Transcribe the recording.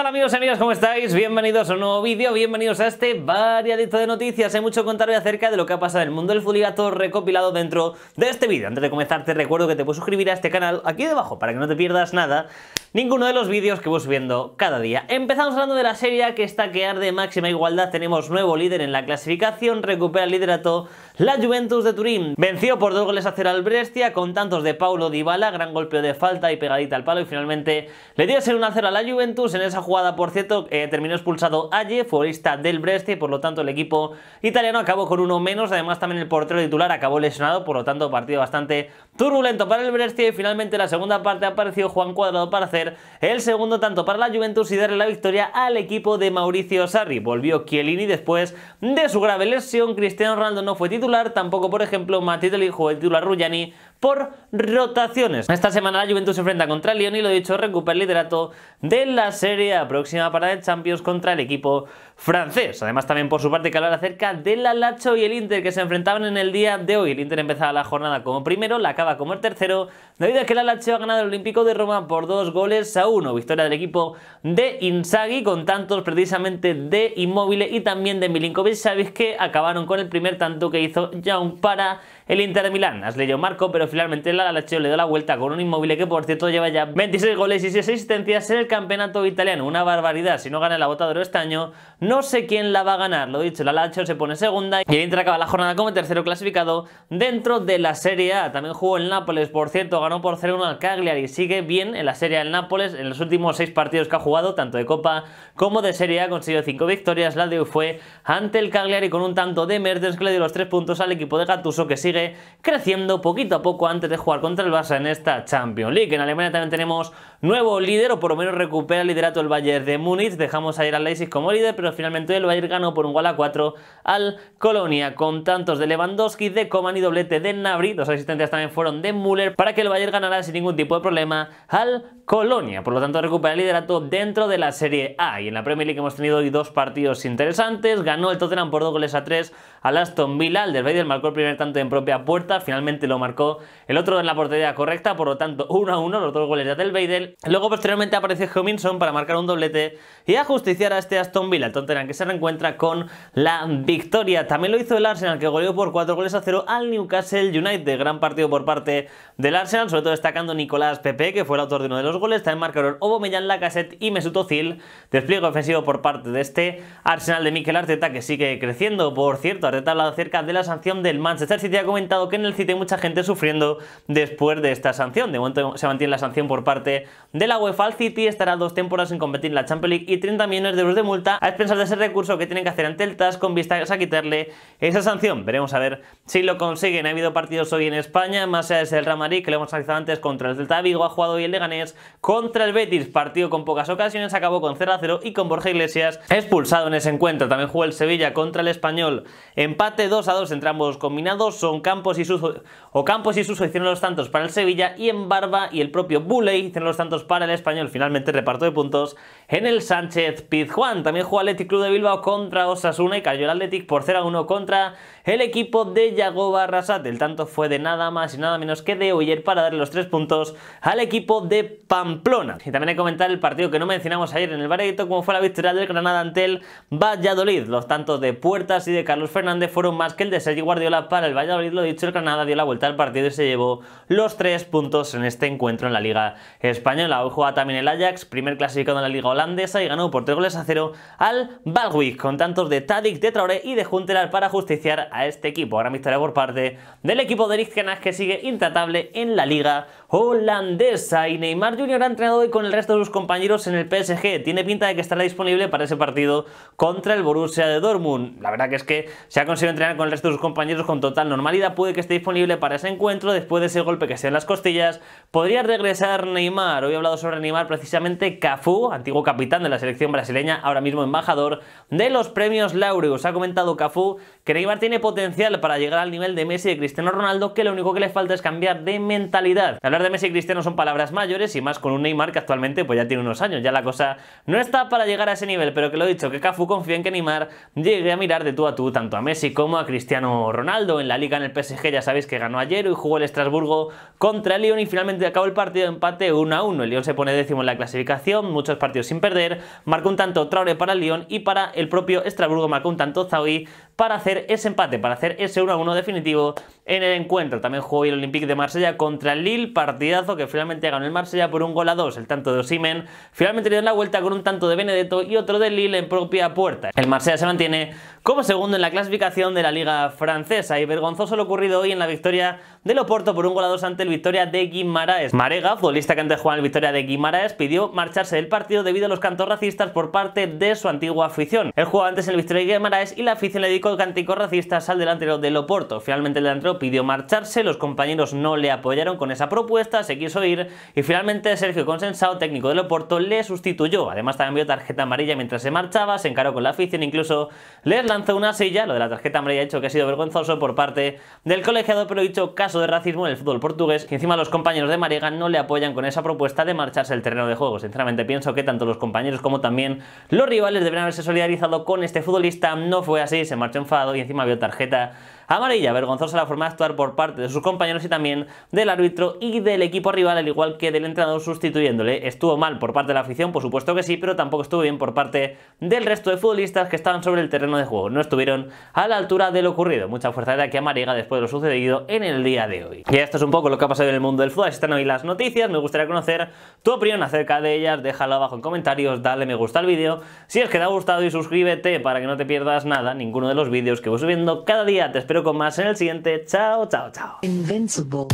¡Hola amigos y amigas? ¿Cómo estáis? Bienvenidos a un nuevo vídeo, bienvenidos a este variadito de noticias. Hay mucho que hoy acerca de lo que ha pasado en el mundo del fútbol, recopilado dentro de este vídeo. Antes de comenzar te recuerdo que te puedes suscribir a este canal aquí debajo para que no te pierdas nada, ninguno de los vídeos que voy subiendo cada día. Empezamos hablando de la serie que está que arde máxima igualdad, tenemos nuevo líder en la clasificación, recupera el liderato la Juventus de Turín venció por dos goles a cero al Brescia con tantos de Paulo Dybala, gran golpe de falta y pegadita al palo y finalmente le dio ser un a 0 a la Juventus. En esa jugada, por cierto, eh, terminó expulsado Aye, futbolista del Brescia y por lo tanto el equipo italiano acabó con uno menos. Además también el portero titular acabó lesionado, por lo tanto partido bastante turbulento para el Brescia y finalmente la segunda parte apareció Juan Cuadrado para hacer el segundo tanto para la Juventus y darle la victoria al equipo de Mauricio Sarri. Volvió Chiellini después de su grave lesión, Cristiano Ronaldo no fue titular tampoco por ejemplo Matiteli O el titular Ruyani, por rotaciones. Esta semana la Juventus se enfrenta contra el Lyon y lo dicho, recupera el liderato de la Serie próxima para el Champions contra el equipo francés. Además también por su parte que hablar acerca del Alacho y el Inter que se enfrentaban en el día de hoy. El Inter empezaba la jornada como primero, la acaba como el tercero, debido a que el Alacho ha ganado el Olímpico de Roma por dos goles a uno. Victoria del equipo de Inzaghi con tantos precisamente de Immobile y también de Milinkovic Sabéis que acabaron con el primer tanto que hizo Young para el Inter de Milán. Has leído Marco, pero finalmente la Lazio le da la vuelta con un inmóvil que por cierto lleva ya 26 goles y 6 asistencias en el campeonato italiano. Una barbaridad, si no gana la bota este año, no sé quién la va a ganar. Lo dicho, la Lazio se pone segunda y el Inter acaba la jornada como tercero clasificado dentro de la Serie A. También jugó el Nápoles, por cierto, ganó por 0-1 al Cagliari. Sigue bien en la Serie A el Nápoles en los últimos 6 partidos que ha jugado, tanto de Copa como de Serie A, consiguió 5 victorias. La de hoy fue ante el Cagliari con un tanto de Mertens que le dio los 3 puntos al equipo de Gattuso que sigue creciendo poquito a poco antes de jugar contra el Barça en esta Champions League. En Alemania también tenemos nuevo líder, o por lo menos recupera el liderato el Bayern de Múnich. Dejamos ayer al Leipzig como líder, pero finalmente el Bayern ganó por un gol a 4 al Colonia, con tantos de Lewandowski, de Coman y doblete de Nabri. Dos asistencias también fueron de Müller para que el Bayern ganara sin ningún tipo de problema al Colonia. Por lo tanto, recupera el liderato dentro de la Serie A. Y en la Premier League hemos tenido hoy dos partidos interesantes. Ganó el Tottenham por dos goles a 3 al Aston Villa. El Bayern marcó el primer tanto en propia puerta. Finalmente lo marcó el otro en la portería correcta, por lo tanto 1 a 1 los dos goles de Beidel Luego posteriormente aparece Hominson para marcar un doblete y ajusticiar a este Aston Villa, el Tottenham que se reencuentra con la victoria. También lo hizo el Arsenal que goleó por 4 goles a 0 al Newcastle United, gran partido por parte del Arsenal, sobre todo destacando Nicolás Pepe que fue el autor de uno de los goles, también marcaron Aubameyang, Lacazette y Mesut Özil, despliegue ofensivo por parte de este Arsenal de Mikel Arteta que sigue creciendo. Por cierto, Arteta ha hablado acerca de la sanción del Manchester City, ha comentado que en el City hay mucha gente sufriendo después de esta sanción. De momento se mantiene la sanción por parte de la UEFA al City, estará dos temporadas sin competir en la Champions League y 30 millones de euros de multa a expensas de ese recurso que tienen que hacer ante el TAS con vistas a quitarle esa sanción. Veremos a ver si lo consiguen. Ha habido partidos hoy en España, más allá del Real que lo hemos analizado antes contra el Delta Vigo, ha jugado hoy el Leganés contra el Betis, partido con pocas ocasiones, acabó con 0 a 0 y con Borja Iglesias expulsado en ese encuentro. También jugó el Sevilla contra el Español, empate 2 a 2 entre ambos combinados, son Campos y su o Campos hicieron los tantos para el Sevilla y en Barba y el propio Buley hicieron los tantos para el Español. Finalmente reparto de puntos en el Sánchez Pizjuán. También jugó Athletic Club de Bilbao contra Osasuna y cayó el Athletic por 0 1 contra el equipo de Yagoba Rasat. El tanto fue de nada más y nada menos que de Oyer para darle los tres puntos al equipo de Pamplona. Y también hay que comentar el partido que no mencionamos ayer en el Varedito, como fue la victoria del Granada ante el Valladolid. Los tantos de Puertas y de Carlos Fernández fueron más que el de Sergio Guardiola para el Valladolid. Lo dicho, el Granada dio la vuelta al partido y se llevó los tres puntos en este encuentro en la Liga Española. Hoy juega también el Ajax, primer clasificado en la Liga Holandesa y ganó por tres goles a cero al Balwick, con tantos de Tadic, de Traoré y de Juntelar para justiciar a este equipo. Gran victoria por parte del equipo de Lichtenach que sigue intratable en la liga holandesa. Y Neymar Jr. ha entrenado hoy con el resto de sus compañeros en el PSG. Tiene pinta de que estará disponible para ese partido contra el Borussia de Dortmund. La verdad que es que se ha conseguido entrenar con el resto de sus compañeros con total normalidad. Puede que esté disponible para ese encuentro después de ese golpe que sea en las costillas. Podría regresar Neymar. Hoy he hablado sobre Neymar precisamente Cafu, antiguo capitán de la selección brasileña, ahora mismo embajador de los premios Laureus. Ha comentado Cafú que Neymar tiene potencial para llegar al nivel de Messi y de Cristiano Ronaldo, que lo único que le falta es cambiar de mentalidad. Hablar de Messi y Cristiano son palabras mayores y más con un Neymar que actualmente pues ya tiene unos años, ya la cosa no está para llegar a ese nivel, pero que lo he dicho, que Cafu confía en que Neymar llegue a mirar de tú a tú tanto a Messi como a Cristiano Ronaldo. En la liga en el PSG ya sabéis que ganó ayer y jugó el Estrasburgo contra el Lyon y finalmente acabó el partido de empate 1 a 1. El Lyon se pone décimo en la clasificación, muchos partidos sin perder, marcó un tanto Traore para el Lyon y para el propio Estrasburgo marcó un tanto Zawi para hacer ese empate, para hacer ese 1 1 definitivo en el encuentro. También jugó el Olympique de Marsella contra el Lille, partidazo que finalmente ganó el Marsella por un gol a dos, el tanto de Osimen. Finalmente le dan la vuelta con un tanto de Benedetto y otro de Lille en propia puerta. El Marsella se mantiene como segundo en la clasificación de la Liga Francesa y vergonzoso lo ocurrido hoy en la victoria de Loporto por un gol a dos ante el Victoria de Guimaraes. Marega, futbolista que antes jugaba en el Victoria de Guimaraes, pidió marcharse del partido debido a los cantos racistas por parte de su antigua afición. El jugaba antes en el Victoria de Guimaraes y la afición le dedicó cántico racista al delantero del Loporto. Finalmente el delantero pidió marcharse, los compañeros no le apoyaron con esa propuesta, se quiso ir y finalmente Sergio Consensado, técnico del Loporto, le sustituyó. Además también vio tarjeta amarilla mientras se marchaba, se encaró con la afición, incluso les lanzó una silla. Lo de la tarjeta amarilla ha hecho que ha sido vergonzoso por parte del colegiado, pero dicho casi de racismo en el fútbol portugués Que encima los compañeros de Marega no le apoyan con esa propuesta de marcharse el terreno de juego. Sinceramente pienso que tanto los compañeros como también los rivales deberían haberse solidarizado con este futbolista. No fue así, se marchó enfadado y encima vio tarjeta amarilla. Vergonzosa la forma de actuar por parte de sus compañeros y también del árbitro y del equipo rival, al igual que del entrenador sustituyéndole. Estuvo mal por parte de la afición, por supuesto que sí, pero tampoco estuvo bien por parte del resto de futbolistas que estaban sobre el terreno de juego. No estuvieron a la altura de lo ocurrido. Mucha fuerza de aquí que amarilla después de lo sucedido en el día de hoy. Y esto es un poco lo que ha pasado en el mundo del fútbol. Están hoy las noticias. Me gustaría conocer tu opinión acerca de ellas. Déjalo abajo en comentarios, dale me gusta al vídeo. Si os que te gustado y suscríbete para que no te pierdas nada, ninguno de los vídeos que voy subiendo cada día. Te espero con más en el siguiente. Chao, chao, chao. Invincible.